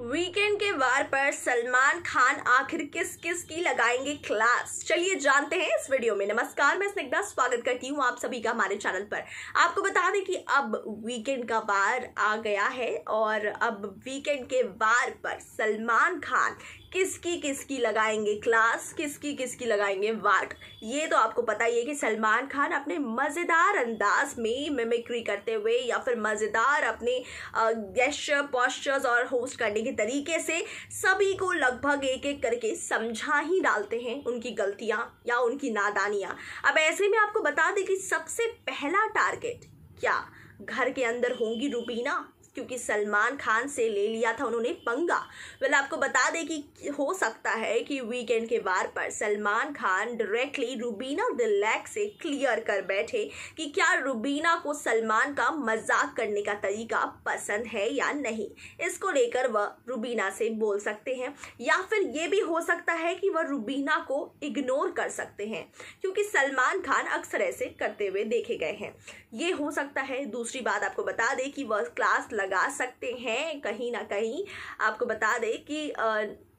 weekend के वार पर सलमान खान आखिर किस किस की लगाएंगे क्लास चलिए जानते हैं इस वीडियो में नमस्कार मैं स्निग्धा स्वागत करती हूँ आप सभी का हमारे चैनल पर आपको बता दें कि अब वीकेंड का वार आ गया है और अब वीकेंड के वार पर सलमान खान किसकी किसकी लगाएंगे क्लास किसकी किसकी लगाएंगे वार्क ये तो आपको पता ही है कि सलमान खान अपने मज़ेदार अंदाज में मिमिक्री करते हुए या फिर मज़ेदार अपने गेस्टर पॉस्चर्स और होस्ट करने के तरीके से सभी को लगभग एक एक करके समझा ही डालते हैं उनकी गलतियाँ या उनकी नादानियाँ अब ऐसे में आपको बता दें कि सबसे पहला टारगेट क्या घर के अंदर होंगी रूबीना क्योंकि सलमान खान से ले लिया था उन्होंने पंगा वेल आपको बता दें कि हो सकता है कि वीकेंड के बार पर सलमान खान डायरेक्टली रूबीना लैक से क्लियर कर बैठे कि क्या रूबीना को सलमान का मजाक करने का तरीका पसंद है या नहीं इसको लेकर वह रूबीना से बोल सकते हैं या फिर ये भी हो सकता है कि वह रूबीना को इग्नोर कर सकते हैं क्योंकि सलमान खान अक्सर ऐसे करते हुए देखे गए हैं ये हो सकता है दूसरी बात आपको बता दें कि वह क्लास लग लगा सकते हैं कहीं ना कहीं आपको बता दें कि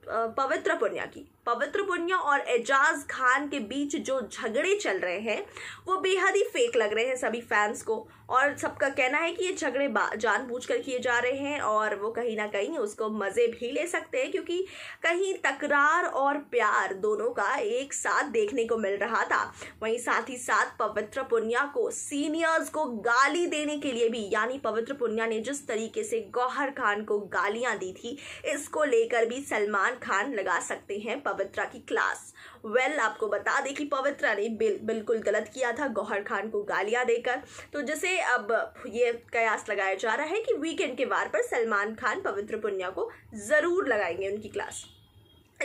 पवित्र पुनिया की पवित्र पुनिया और एजाज खान के बीच जो झगड़े चल रहे हैं वो बेहद ही फेक लग रहे हैं सभी फैंस को और सबका कहना है कि ये झगड़े जानबूझकर किए जा रहे हैं और वो कहीं ना कहीं उसको मज़े भी ले सकते हैं क्योंकि कहीं तकरार और प्यार दोनों का एक साथ देखने को मिल रहा था वहीं साथ ही साथ पवित्र पुनिया को सीनियर्स को गाली देने के लिए भी यानी पवित्र पुनिया ने जिस तरीके से गौहर खान को गालियाँ दी थी इसको लेकर भी सलमान इमरान खान लगा सकते हैं पवित्रा की क्लास वेल well, आपको बता दें कि पवित्रा ने बिल, बिल्कुल गलत किया था गौहर खान को गालियां देकर तो जैसे अब ये कयास लगाया जा रहा है कि वीकेंड के वार पर सलमान खान पवित्र पुनिया को ज़रूर लगाएंगे उनकी क्लास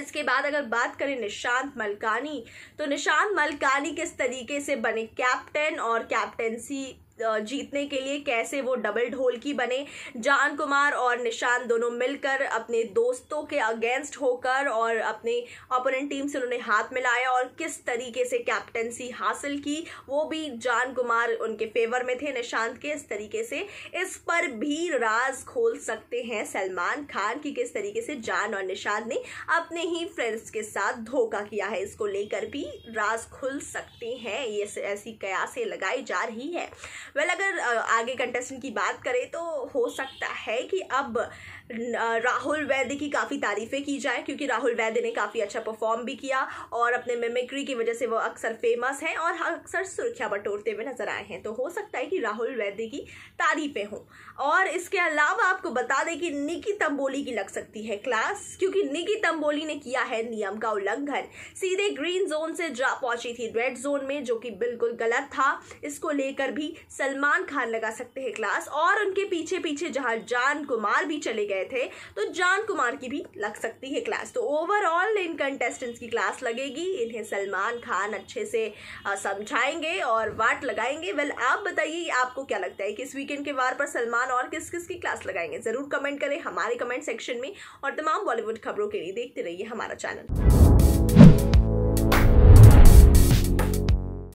इसके बाद अगर बात करें निशांत मलकानी तो निशांत मलकानी किस तरीके से बने कैप्टन और कैप्टनसी जीतने के लिए कैसे वो डबल ढोल की बने जान कुमार और निशान दोनों मिलकर अपने दोस्तों के अगेंस्ट होकर और अपने अपोनेंट टीम से उन्होंने हाथ मिलाया और किस तरीके से कैप्टनसी हासिल की वो भी जान कुमार उनके फेवर में थे निशांत के इस तरीके से इस पर भी राज खोल सकते हैं सलमान खान की किस तरीके से जान और निशांत ने अपने ही फ्रेंड्स के साथ धोखा किया है इसको लेकर भी राज खुल सकते हैं ये ऐसी कयासें लगाई जा रही है वेल well, अगर आगे कंटेस्टेंट की बात करें तो हो सकता है कि अब राहुल वैद्य की काफ़ी तारीफ़ें की जाए क्योंकि राहुल वैद्य ने काफ़ी अच्छा परफॉर्म भी किया और अपने मेमिक्री की वजह से वो अक्सर फेमस हैं और अक्सर सुर्खियाँ बटोरते हुए नजर आए हैं तो हो सकता है कि राहुल वैद्य की तारीफ़ें हों और इसके अलावा आपको बता दें कि निकी तंबोली की लग सकती है क्लास क्योंकि निकी तंबोली ने किया है नियम का उल्लंघन सीधे ग्रीन जोन से जा पहुंची थी रेड जोन में जो कि बिल्कुल गलत था इसको लेकर भी सलमान खान लगा सकते हैं क्लास और उनके पीछे पीछे जहाँ जान कुमार भी चले गए थे तो जान कुमार की भी लग सकती है क्लास तो ओवरऑल इन कंटेस्टेंट्स की क्लास लगेगी इन्हें सलमान खान अच्छे से समझाएंगे और वाट लगाएंगे वेल आप बताइए आपको क्या लगता है कि इस वीकेंड के वार पर सलमान और किस किस की क्लास लगाएंगे ज़रूर कमेंट करें हमारे कमेंट सेक्शन में और तमाम बॉलीवुड खबरों के लिए देखते रहिए हमारा चैनल